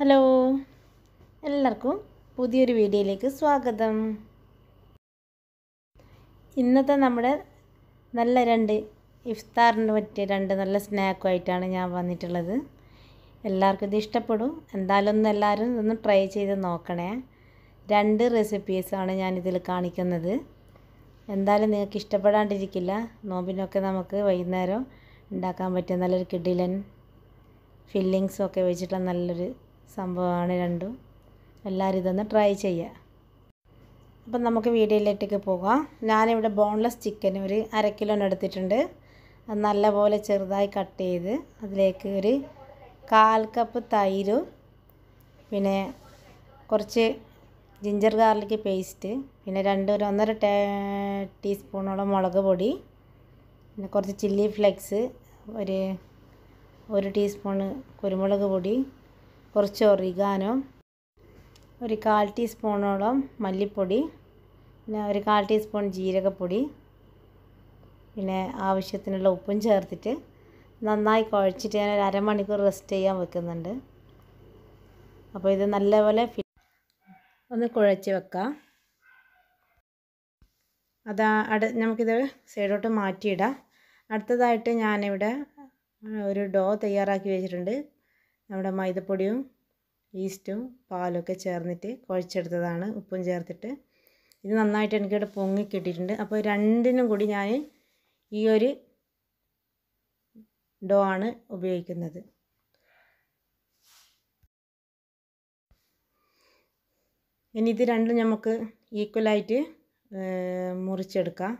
hello എല്ലാവർക്കും പുതിയൊരു വീഡിയോയിലേക്ക് സ്വാഗതം ഇന്നത്തെ നമ്മുടെ നല്ല രണ്ട് ഇഫ്താറിന് പറ്റിയ രണ്ട് നല്ല സ്നാക്കുമായിട്ടാണ് ഞാൻ വന്നിട്ടുള്ളത് എല്ലാവർക്കും ഇത് ഇഷ്ടപ്പെടും എന്തായാലും ഒന്ന് എല്ലാവരും ഇതൊന്ന് ട്രൈ ചെയ്ത് നോക്കണേ രണ്ട് റെസിപ്പീസാണ് ഞാനിതിൽ കാണിക്കുന്നത് എന്തായാലും നിങ്ങൾക്ക് ഇഷ്ടപ്പെടാണ്ടിരിക്കില്ല നോമ്പിനൊക്കെ നമുക്ക് വൈകുന്നേരം ഉണ്ടാക്കാൻ പറ്റിയ നല്ലൊരു കിഡിലൻ ഫില്ലിങ്സും ഒക്കെ വെച്ചിട്ടുള്ള നല്ലൊരു സംഭവമാണ് രണ്ടും എല്ലാവരും ഇതൊന്ന് ട്രൈ ചെയ്യുക അപ്പം നമുക്ക് വീഡിയോയിലേക്ക് പോകാം ഞാനിവിടെ ബോൺലെസ് ചിക്കൻ ഒരു അര കിലോ എടുത്തിട്ടുണ്ട് അത് നല്ലപോലെ ചെറുതായി കട്ട് ചെയ്ത് അതിലേക്ക് ഒരു കാൽ കപ്പ് തൈരും പിന്നെ കുറച്ച് ജിഞ്ചർ ഗാർലിക് പേസ്റ്റ് പിന്നെ രണ്ട് ഒരു ഒന്നര ടേ ടീസ്പൂണോളം മുളക് പൊടി പിന്നെ കുറച്ച് ചില്ലി ഫ്ലെക്സ് ഒരു ഒരു ടീസ്പൂണ് കുരുമുളക് പൊടി കുറച്ച് ഒറിഗാനോ ഒരു കാൽ ടീസ്പൂണോളം മല്ലിപ്പൊടി പിന്നെ ഒരു കാൽ ടീസ്പൂൺ ജീരകപ്പൊടി പിന്നെ ആവശ്യത്തിനുള്ള ഉപ്പും ചേർത്തിട്ട് നന്നായി കുഴച്ചിട്ട് ഞാൻ ഒരു അരമണിക്കൂർ റെസ്റ്റ് ചെയ്യാൻ വെക്കുന്നുണ്ട് അപ്പോൾ ഇത് നല്ലപോലെ ഒന്ന് കുഴച്ച് വെക്കാം അതാ അട നമുക്കിത് സൈഡോട്ട് മാറ്റിയിടാം അടുത്തതായിട്ട് ഞാനിവിടെ ഒരു ഡോ തയ്യാറാക്കി വെച്ചിട്ടുണ്ട് നമ്മുടെ മൈദപ്പൊടിയും ഈസ്റ്റും പാലൊക്കെ ചേർന്നിട്ട് കുഴച്ചെടുത്തതാണ് ഉപ്പും ചേർത്തിട്ട് ഇത് നന്നായിട്ട് എനിക്കിവിടെ പൊങ്ങി കിട്ടിയിട്ടുണ്ട് അപ്പോൾ രണ്ടിനും കൂടി ഞാൻ ഈ ഒരു ഡോ ആണ് ഉപയോഗിക്കുന്നത് ഇനി ഇത് രണ്ടും നമുക്ക് ഈക്വലായിട്ട് മുറിച്ചെടുക്കാം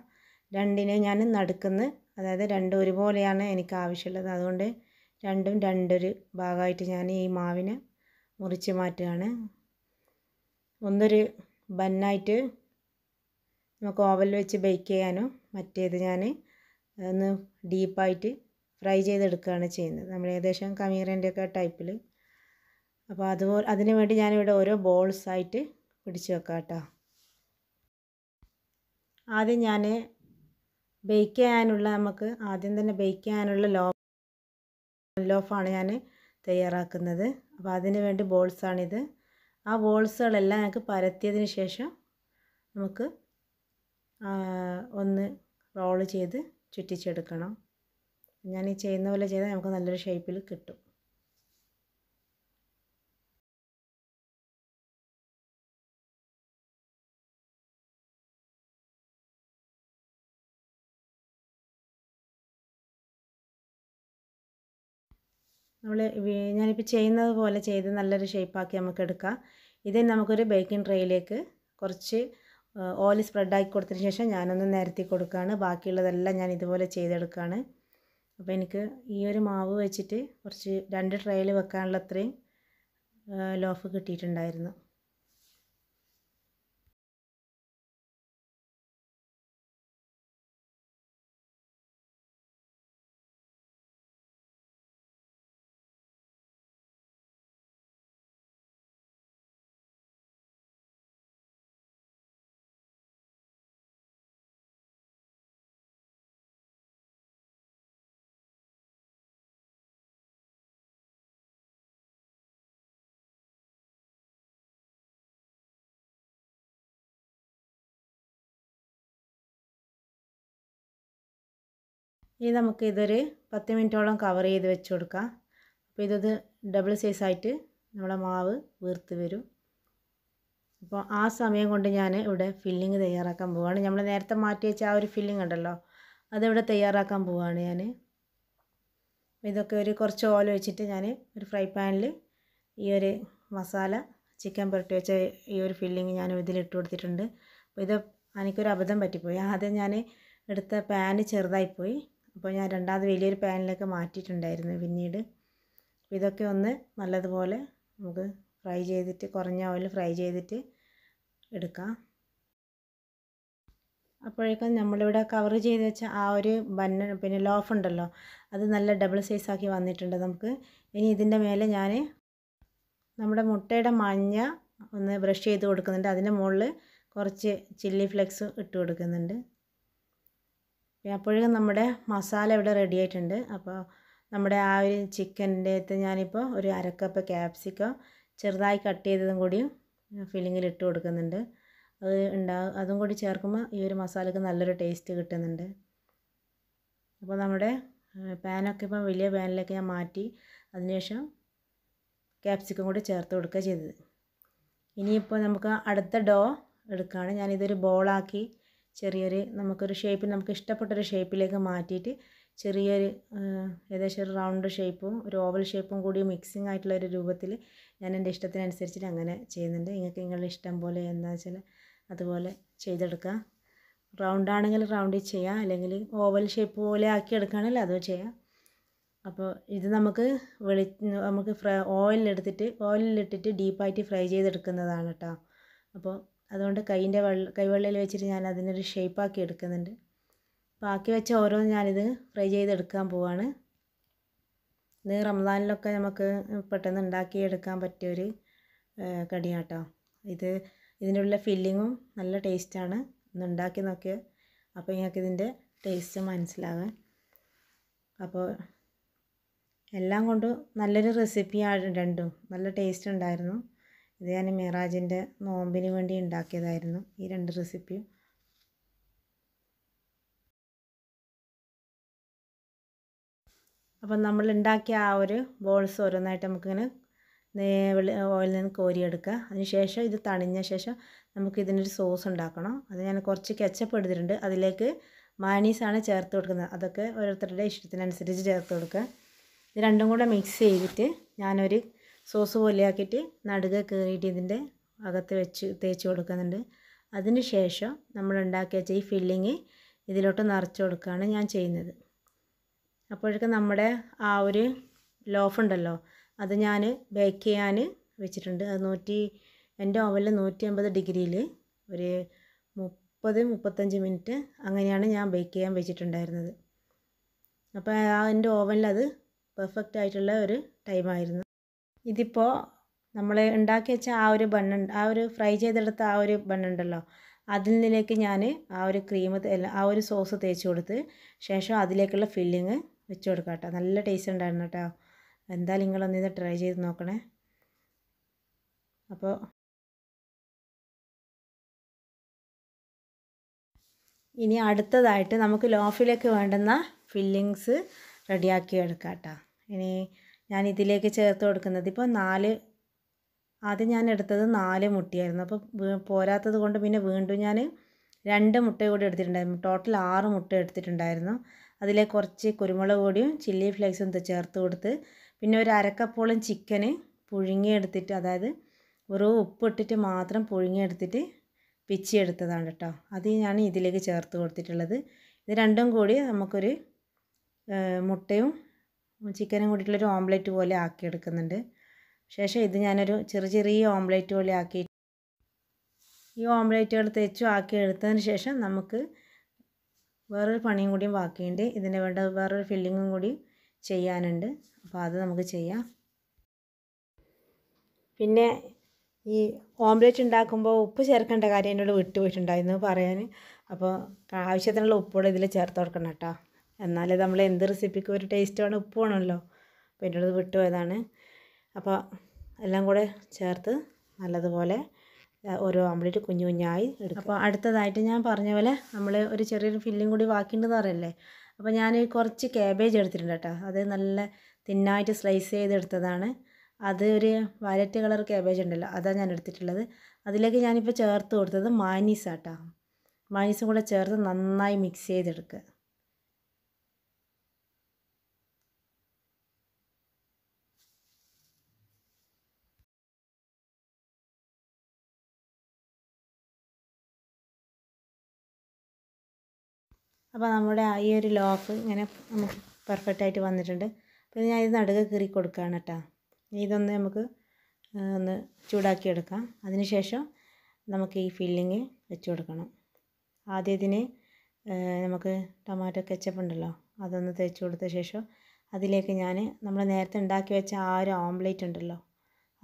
രണ്ടിനെ ഞാൻ നടുക്കുന്നു അതായത് രണ്ടും ഒരുപോലെയാണ് എനിക്ക് ആവശ്യമുള്ളത് അതുകൊണ്ട് രണ്ടും രണ്ടൊരു ഭാഗമായിട്ട് ഞാൻ ഈ മാവിനെ മുറിച്ച് മാറ്റുകയാണ് ഒന്നൊരു ബന്നായിട്ട് നമുക്ക് ഓവൽ വെച്ച് ബേക്ക് ചെയ്യാനോ മറ്റേത് ഞാൻ ഒന്ന് ഡീപ്പായിട്ട് ഫ്രൈ ചെയ്തെടുക്കുകയാണ് ചെയ്യുന്നത് നമ്മൾ ഏകദേശം ഒക്കെ ടൈപ്പിൽ അപ്പോൾ അതുപോലെ അതിന് വേണ്ടി ഞാനിവിടെ ഓരോ ബോൾസായിട്ട് പിടിച്ച് വെക്കാം കേട്ടോ ആദ്യം ഞാൻ ബേക്ക് ചെയ്യാനുള്ള നമുക്ക് ആദ്യം തന്നെ ബേക്ക് ചെയ്യാനുള്ള ലോ ലോഫാണ് ഞാൻ തയ്യാറാക്കുന്നത് അപ്പോൾ അതിന് വേണ്ടി ബോൾസാണിത് ആ ബോൾസുകളെല്ലാം ഞങ്ങൾക്ക് പരത്തിയതിന് ശേഷം നമുക്ക് ഒന്ന് റോള് ചെയ്ത് ചുറ്റിച്ചെടുക്കണം ഞാൻ ഈ ചെയ്യുന്ന പോലെ ചെയ്താൽ നമുക്ക് നല്ലൊരു ഷേപ്പിൽ കിട്ടും നമ്മൾ ഞാനിപ്പോൾ ചെയ്യുന്നത് പോലെ ചെയ്ത് നല്ലൊരു ഷേപ്പാക്കി നമുക്ക് എടുക്കാം ഇതിന് നമുക്കൊരു ബേക്കിംഗ് ട്രേയിലേക്ക് കുറച്ച് ഓയിൽ സ്പ്രെഡാക്കി കൊടുത്തതിന് ശേഷം ഞാനൊന്ന് നിരത്തി കൊടുക്കുകയാണ് ബാക്കിയുള്ളതെല്ലാം ഞാൻ ഇതുപോലെ ചെയ്തെടുക്കുകയാണ് അപ്പോൾ എനിക്ക് ഈ ഒരു മാവ് വെച്ചിട്ട് കുറച്ച് രണ്ട് ട്രേയിൽ വെക്കാനുള്ള അത്രയും ലോഫ് കിട്ടിയിട്ടുണ്ടായിരുന്നു ഇനി നമുക്ക് ഇതൊരു പത്ത് മിനിറ്റോളം കവർ ചെയ്ത് വെച്ച് കൊടുക്കാം അപ്പോൾ ഇതൊന്ന് ഡബിൾ സൈസായിട്ട് നമ്മുടെ മാവ് വീർത്ത് വരും അപ്പോൾ ആ സമയം കൊണ്ട് ഞാൻ ഇവിടെ ഫില്ലിങ് തയ്യാറാക്കാൻ പോവുകയാണ് നമ്മൾ നേരത്തെ മാറ്റി വെച്ച ആ ഒരു ഫില്ലിങ് ഉണ്ടല്ലോ അതിവിടെ തയ്യാറാക്കാൻ പോവുകയാണ് ഞാൻ ഇതൊക്കെ ഒരു കുറച്ച് ഓല വെച്ചിട്ട് ഞാൻ ഒരു ഫ്രൈ പാനിൽ ഈ ഒരു മസാല ചിക്കൻ പുരട്ടി വെച്ച ഈ ഒരു ഫില്ലിങ് ഞാൻ ഇതിലിട്ട് കൊടുത്തിട്ടുണ്ട് അപ്പോൾ ഇത് എനിക്കൊരു അബദ്ധം പറ്റിപ്പോയി ആദ്യം ഞാൻ എടുത്ത പാന് ചെറുതായിപ്പോയി അപ്പോൾ ഞാൻ രണ്ടാമത് വലിയൊരു പാനിലേക്ക് മാറ്റിയിട്ടുണ്ടായിരുന്നു പിന്നീട് ഇതൊക്കെ ഒന്ന് നല്ലതുപോലെ നമുക്ക് ഫ്രൈ ചെയ്തിട്ട് കുറഞ്ഞ ഓയിൽ ഫ്രൈ ചെയ്തിട്ട് എടുക്കാം അപ്പോഴേക്കും നമ്മളിവിടെ കവർ ചെയ്ത് വെച്ച ആ ഒരു ബന്ന പിന്നെ ലോഫ് ഉണ്ടല്ലോ അത് നല്ല ഡബിൾ സൈസാക്കി വന്നിട്ടുണ്ട് നമുക്ക് ഇനി ഇതിൻ്റെ മേലെ ഞാൻ നമ്മുടെ മുട്ടയുടെ മഞ്ഞ ഒന്ന് ബ്രഷ് ചെയ്ത് കൊടുക്കുന്നുണ്ട് അതിൻ്റെ മുകളിൽ കുറച്ച് ചില്ലി ഫ്ലെക്സ് ഇട്ട് കൊടുക്കുന്നുണ്ട് ഓക്കെ നമ്മുടെ മസാല ഇവിടെ റെഡി ആയിട്ടുണ്ട് അപ്പോൾ നമ്മുടെ ആ ഒരു ചിക്കൻ്റെ അകത്ത് ഞാനിപ്പോൾ ഒരു അരക്കപ്പ് ക്യാപ്സിക്കോ ചെറുതായി കട്ട് ചെയ്തതും കൂടി ഫില്ലിങ്ങിൽ ഇട്ട് കൊടുക്കുന്നുണ്ട് അത് ഉണ്ടാകും അതും കൂടി ചേർക്കുമ്പോൾ ഈ ഒരു മസാലയ്ക്ക് നല്ലൊരു ടേസ്റ്റ് കിട്ടുന്നുണ്ട് അപ്പോൾ നമ്മുടെ പാനൊക്കെ ഇപ്പം വലിയ പാനിലേക്ക് ഞാൻ മാറ്റി അതിനുശേഷം ക്യാപ്സിക്കം കൂടി ചേർത്ത് കൊടുക്കുക ചെയ്തത് ഇനിയിപ്പോൾ നമുക്ക് അടുത്ത ഡോ എടുക്കുകയാണ് ഞാനിതൊരു ബോളാക്കി ചെറിയൊരു നമുക്കൊരു ഷേപ്പ് നമുക്ക് ഇഷ്ടപ്പെട്ടൊരു ഷേപ്പിലേക്ക് മാറ്റിയിട്ട് ചെറിയൊരു ഏകദേശം ഒരു റൗണ്ട് ഷേപ്പും ഒരു ഓവൽ ഷേപ്പും കൂടി മിക്സിംഗ് ആയിട്ടുള്ള ഒരു രൂപത്തിൽ ഞാൻ എൻ്റെ ഇഷ്ടത്തിനനുസരിച്ചിട്ട് അങ്ങനെ ചെയ്യുന്നുണ്ട് നിങ്ങൾക്ക് നിങ്ങളുടെ ഇഷ്ടം പോലെ എന്താ വെച്ചാൽ അതുപോലെ ചെയ്തെടുക്കാം റൗണ്ട് ആണെങ്കിൽ റൗണ്ടിൽ ചെയ്യാം അല്ലെങ്കിൽ ഓവൽ ഷേപ്പ് പോലെ ആക്കി എടുക്കുകയാണെങ്കിൽ അത് ചെയ്യാം അപ്പോൾ ഇത് നമുക്ക് വെളി നമുക്ക് ഫ്ര ഓയിലെടുത്തിട്ട് ഓയിലിലിട്ടിട്ട് ഡീപ്പായിട്ട് ഫ്രൈ ചെയ്തെടുക്കുന്നതാണ് കേട്ടോ അപ്പോൾ അതുകൊണ്ട് കൈയിൻ്റെ വെള്ള കൈവെള്ളയിൽ വെച്ചിട്ട് ഞാൻ അതിനൊരു ഷേപ്പാക്കി എടുക്കുന്നുണ്ട് ബാക്കി വെച്ച ഓരോന്ന് ഞാനിത് ഫ്രൈ ചെയ്തെടുക്കാൻ പോവാണ് ഇത് റംസാനിലൊക്കെ നമുക്ക് പെട്ടെന്ന് പറ്റിയ പറ്റിയൊരു കടിയാട്ടോ ഇത് ഇതിൻ്റെ ഉള്ള ഫില്ലിങ്ങും നല്ല ടേസ്റ്റാണ് ഒന്ന് ഉണ്ടാക്കി നോക്കിയാൽ അപ്പോൾ ഞങ്ങൾക്ക് ഇതിൻ്റെ ടേസ്റ്റ് മനസ്സിലാകാൻ അപ്പോൾ എല്ലാം കൊണ്ടും നല്ലൊരു റെസിപ്പിയാണ് രണ്ടും നല്ല ടേസ്റ്റ് ഉണ്ടായിരുന്നു ഇത് ഞാൻ മിറാജിൻ്റെ നോമ്പിന് വേണ്ടി ഉണ്ടാക്കിയതായിരുന്നു ഈ രണ്ട് റെസിപ്പിയും അപ്പം നമ്മൾ ഉണ്ടാക്കിയ ആ ഒരു ബോൾസ് ഓരോന്നായിട്ട് നമുക്കിങ്ങനെ വെളി ഓയിലിൽ നിന്ന് കോരിയെടുക്കുക അതിനുശേഷം ഇത് തണിഞ്ഞ ശേഷം നമുക്ക് ഇതിനൊരു സോസ് ഉണ്ടാക്കണം അത് ഞാൻ കുറച്ച് കെച്ചപ്പ് എടുത്തിട്ടുണ്ട് അതിലേക്ക് മാനീസാണ് ചേർത്ത് കൊടുക്കുന്നത് അതൊക്കെ ഓരോരുത്തരുടെ ഇഷ്ടത്തിനനുസരിച്ച് ചേർത്ത് കൊടുക്കുക ഇത് രണ്ടും കൂടെ മിക്സ് ചെയ്തിട്ട് ഞാനൊരു സോസ് പോലെയാക്കിയിട്ട് നടുക കയറിയിട്ട് ഇതിൻ്റെ അകത്ത് വെച്ച് തേച്ച് കൊടുക്കുന്നുണ്ട് അതിന് ശേഷം നമ്മൾ ഉണ്ടാക്കി വെച്ച ഈ ഫില്ലിങ് ഇതിലോട്ട് നിറച്ച് കൊടുക്കുകയാണ് ഞാൻ ചെയ്യുന്നത് അപ്പോഴേക്കും നമ്മുടെ ആ ഒരു ലോഫുണ്ടല്ലോ അത് ഞാൻ ബേക്ക് ചെയ്യാൻ വെച്ചിട്ടുണ്ട് അത് നൂറ്റി എൻ്റെ ഓവനിൽ നൂറ്റി അമ്പത് ഡിഗ്രിയിൽ ഒരു മുപ്പത് മുപ്പത്തഞ്ച് മിനിറ്റ് അങ്ങനെയാണ് ഞാൻ ബേക്ക് ചെയ്യാൻ വെച്ചിട്ടുണ്ടായിരുന്നത് അപ്പോൾ ആ എൻ്റെ ഓവനിൽ അത് പെർഫെക്റ്റ് ആയിട്ടുള്ള ഒരു ടൈമായിരുന്നു ഇതിപ്പോൾ നമ്മൾ ഉണ്ടാക്കി വെച്ച ആ ഒരു ബണ്ണ് ആ ഒരു ഫ്രൈ ചെയ്തെടുത്ത ആ ഒരു ബണ്ണുണ്ടല്ലോ നിന്നിലേക്ക് ഞാൻ ആ ഒരു ക്രീം ആ ഒരു സോസ് തേച്ച് കൊടുത്ത് ശേഷം അതിലേക്കുള്ള ഫില്ലിങ് വെച്ച് കൊടുക്കാം കേട്ടോ നല്ല ടേസ്റ്റ് ഉണ്ടായിരുന്നു കേട്ടോ എന്തായാലും നിങ്ങളൊന്ന് ഇത് ട്രൈ ചെയ്ത് നോക്കണേ അപ്പോൾ ഇനി അടുത്തതായിട്ട് നമുക്ക് ലോഫിലേക്ക് വേണ്ടുന്ന ഫില്ലിങ്സ് റെഡിയാക്കി എടുക്കാം കേട്ടോ ഇനി ഞാൻ ഇതിലേക്ക് ചേർത്ത് കൊടുക്കുന്നത് ഇപ്പോൾ നാല് ആദ്യം ഞാൻ എടുത്തത് നാല് മുട്ടയായിരുന്നു അപ്പോൾ പോരാത്തത് കൊണ്ട് പിന്നെ വീണ്ടും ഞാൻ രണ്ട് മുട്ട കൂടി എടുത്തിട്ടുണ്ടായിരുന്നു ടോട്ടൽ ആറ് മുട്ട എടുത്തിട്ടുണ്ടായിരുന്നു അതിലെ കുറച്ച് കുരുമുളക് പൊടിയും ചില്ലി ഫ്ലേക്സും ചേർത്ത് കൊടുത്ത് പിന്നെ ഒരു അരക്കപ്പോളും ചിക്കന് പുഴുങ്ങിയെടുത്തിട്ട് അതായത് വെറും ഉപ്പിട്ടിട്ട് മാത്രം പുഴുങ്ങിയെടുത്തിട്ട് എടുത്തതാണ് കേട്ടോ അത് ഞാൻ ഇതിലേക്ക് ചേർത്ത് കൊടുത്തിട്ടുള്ളത് ഇത് രണ്ടും കൂടി നമുക്കൊരു മുട്ടയും ചിക്കനും കൂടിയിട്ടുള്ളൊരു ഓംലെറ്റ് പോലെ ആക്കിയെടുക്കുന്നുണ്ട് ശേഷം ഇത് ഞാനൊരു ചെറിയ ചെറിയ ഓംലെറ്റ് പോലെ ആക്കി ഈ ഓംലെറ്റുകൾ തെച്ചു ആക്കി എടുത്തതിന് ശേഷം നമുക്ക് വേറൊരു പണിയും കൂടിയും ബാക്കിയുണ്ട് ഇതിന് വേണ്ട വേറൊരു ഫില്ലിങ്ങും കൂടി ചെയ്യാനുണ്ട് അപ്പോൾ അത് നമുക്ക് ചെയ്യാം പിന്നെ ഈ ഓംലെറ്റ് ഉണ്ടാക്കുമ്പോൾ ഉപ്പ് ചേർക്കേണ്ട കാര്യം എന്നോട് വിട്ടുപോയിട്ടുണ്ടായിരുന്നു പറയാൻ അപ്പോൾ ആവശ്യത്തിനുള്ള ഉപ്പുകൂടെ ഇതിൽ ചേർത്ത് കൊടുക്കണം കേട്ടോ എന്നാലേ നമ്മൾ എന്ത് റെസിപ്പിക്കും ഒരു വേണം ഉപ്പ് വേണമല്ലോ അപ്പോൾ അടുത്ത് വിട്ടുപോയതാണ് അപ്പോൾ എല്ലാം കൂടെ ചേർത്ത് നല്ലതുപോലെ ഓരോ ഓംലെറ്റ് കുഞ്ഞു കുഞ്ഞായി എടുക്കും അപ്പോൾ അടുത്തതായിട്ട് ഞാൻ പറഞ്ഞ പോലെ നമ്മൾ ഒരു ചെറിയൊരു ഫില്ലിംഗ് കൂടി ബാക്കിയുണ്ടെന്ന് പറയല്ലേ അപ്പോൾ ഞാൻ കുറച്ച് കാബേജ് എടുത്തിട്ടുണ്ട് കേട്ടോ അത് നല്ല തിന്നായിട്ട് സ്ലൈസ് ചെയ്തെടുത്തതാണ് അത് ഒരു വയലറ്റ് കളർ കാബേജ് ഉണ്ടല്ലോ അതാണ് ഞാൻ എടുത്തിട്ടുള്ളത് അതിലേക്ക് ഞാനിപ്പോൾ ചേർത്ത് കൊടുത്തത് മാനീസാട്ടാ മാനീസും കൂടെ ചേർത്ത് നന്നായി മിക്സ് ചെയ്തെടുക്കുക അപ്പോൾ നമ്മുടെ ഈ ഒരു ലോഫ് ഇങ്ങനെ നമുക്ക് പെർഫെക്റ്റ് ആയിട്ട് വന്നിട്ടുണ്ട് അപ്പോൾ ഞാൻ ഇത് നടുക കീറി കൊടുക്കുകയാണ് കേട്ടോ ഇതൊന്ന് നമുക്ക് ഒന്ന് ചൂടാക്കി എടുക്കാം അതിനുശേഷം നമുക്ക് ഈ ഫില്ലിങ് വെച്ച് കൊടുക്കണം ആദ്യം ഇതിന് നമുക്ക് ടൊമാറ്റോ കെച്ചപ്പ് ഉണ്ടല്ലോ അതൊന്ന് തേച്ച് കൊടുത്ത ശേഷം അതിലേക്ക് ഞാൻ നമ്മൾ നേരത്തെ ഉണ്ടാക്കി വെച്ച ആ ഒരു ഓംലേറ്റ് ഉണ്ടല്ലോ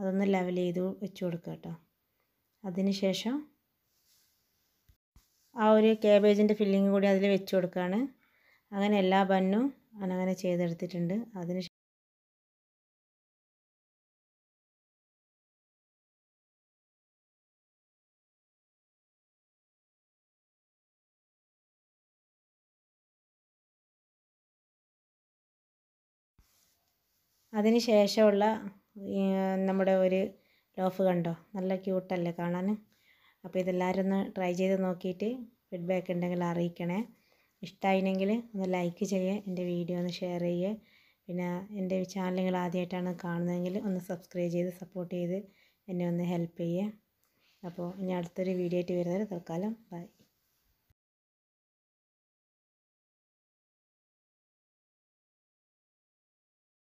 അതൊന്ന് ലെവൽ ചെയ്ത് വെച്ച് കൊടുക്കുക കേട്ടോ അതിന് ശേഷം ആ ഒരു ക്യാബേജിൻ്റെ ഫില്ലിങ് കൂടി അതിൽ വെച്ച് കൊടുക്കുകയാണ് അങ്ങനെ എല്ലാ ബണ്ണും അനങ്ങനെ ചെയ്തെടുത്തിട്ടുണ്ട് അതിന് അതിന് ശേഷമുള്ള നമ്മുടെ ഒരു ലോഫ് കണ്ടോ നല്ല ക്യൂട്ടല്ലേ കാണാൻ അപ്പോൾ ഇതെല്ലാവരും ഒന്ന് ട്രൈ ചെയ്ത് നോക്കിയിട്ട് ഫീഡ്ബാക്ക് ഉണ്ടെങ്കിൽ അറിയിക്കണേ ഇഷ്ടമായില്ലെങ്കിൽ ഒന്ന് ലൈക്ക് ചെയ്യുക എൻ്റെ വീഡിയോ ഒന്ന് ഷെയർ ചെയ്യുക പിന്നെ എൻ്റെ ചാനൽ നിങ്ങൾ ആദ്യമായിട്ടാണ് കാണുന്നതെങ്കിൽ ഒന്ന് സബ്സ്ക്രൈബ് ചെയ്ത് സപ്പോർട്ട് ചെയ്ത് എന്നെ ഒന്ന് ഹെൽപ്പ് ചെയ്യുക അപ്പോൾ ഇനി അടുത്തൊരു വീഡിയോ ആയിട്ട് വരുന്നത് തൽക്കാലം ബൈ